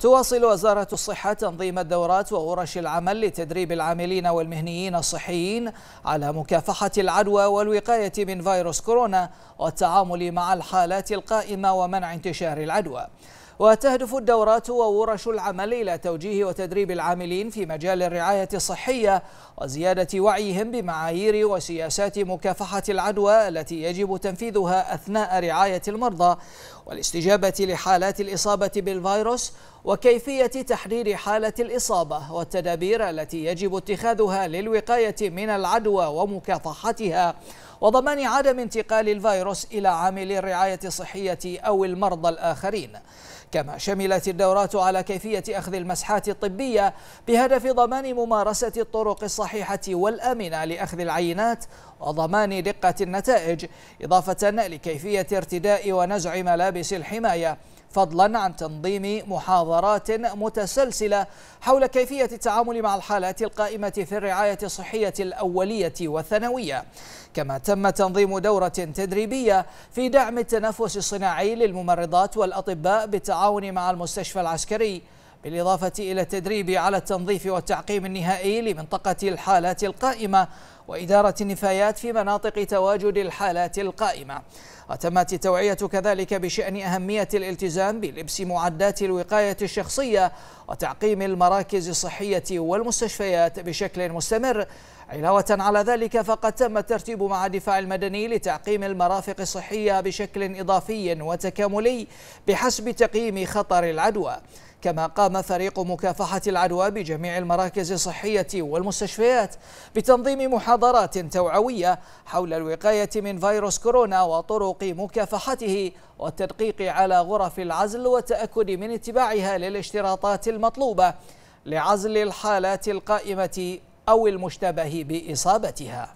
تواصل وزارة الصحة تنظيم الدورات وورش العمل لتدريب العاملين والمهنيين الصحيين على مكافحة العدوى والوقاية من فيروس كورونا والتعامل مع الحالات القائمة ومنع انتشار العدوى وتهدف الدورات وورش العمل إلى توجيه وتدريب العاملين في مجال الرعاية الصحية وزيادة وعيهم بمعايير وسياسات مكافحة العدوى التي يجب تنفيذها أثناء رعاية المرضى والاستجابة لحالات الإصابة بالفيروس وكيفية تحرير حالة الإصابة والتدابير التي يجب اتخاذها للوقاية من العدوى ومكافحتها وضمان عدم انتقال الفيروس إلى عاملي الرعاية الصحية أو المرضى الآخرين كما شملت الدورات على كيفية أخذ المسحات الطبية بهدف ضمان ممارسة الطرق الصحيحة والآمنة لأخذ العينات وضمان دقة النتائج إضافة لكيفية ارتداء ونزع ملابس الحماية فضلا عن تنظيم محاضرات متسلسلة حول كيفية التعامل مع الحالات القائمة في الرعاية الصحية الأولية والثانوية كما تم تنظيم دورة تدريبية في دعم التنفس الصناعي للممرضات والأطباء بالتعاون مع المستشفى العسكري بالإضافة إلى التدريب على التنظيف والتعقيم النهائي لمنطقة الحالات القائمة وإدارة النفايات في مناطق تواجد الحالات القائمة وتمت التوعية كذلك بشأن أهمية الالتزام بلبس معدات الوقاية الشخصية وتعقيم المراكز الصحية والمستشفيات بشكل مستمر علاوة على ذلك فقد تم الترتيب مع الدفاع المدني لتعقيم المرافق الصحية بشكل إضافي وتكاملي بحسب تقييم خطر العدوى كما قام فريق مكافحة العدوى بجميع المراكز الصحية والمستشفيات بتنظيم محاضرات محاضرات توعوية حول الوقاية من فيروس كورونا وطرق مكافحته والتدقيق على غرف العزل والتأكد من اتباعها للاشتراطات المطلوبة لعزل الحالات القائمة أو المشتبه بإصابتها